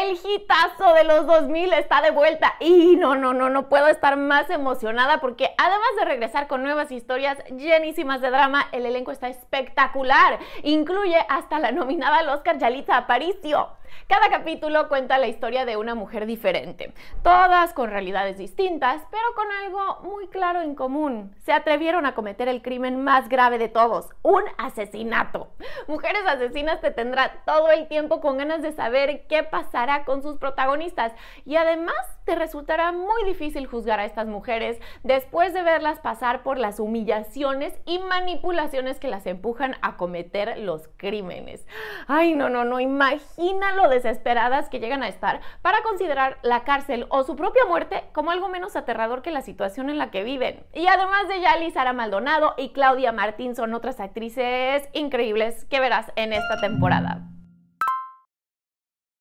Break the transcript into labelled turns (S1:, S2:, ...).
S1: El hitazo de los 2000 está de vuelta y no, no, no, no puedo estar más emocionada porque además de regresar con nuevas historias llenísimas de drama, el elenco está espectacular. Incluye hasta la nominada al Oscar Yalitza Aparicio. Cada capítulo cuenta la historia de una mujer diferente, todas con realidades distintas, pero con algo muy claro en común. Se atrevieron a cometer el crimen más grave de todos, un asesinato. Mujeres Asesinas te tendrá todo el tiempo con ganas de saber qué pasará con sus protagonistas y además te resultará muy difícil juzgar a estas mujeres después de verlas pasar por las humillaciones y manipulaciones que las empujan a cometer los crímenes. Ay, no, no, no, imagina lo desesperadas que llegan a estar para considerar la cárcel o su propia muerte como algo menos aterrador que la situación en la que viven. Y además de Yali, Sara Maldonado y Claudia Martín son otras actrices increíbles que verás en esta temporada.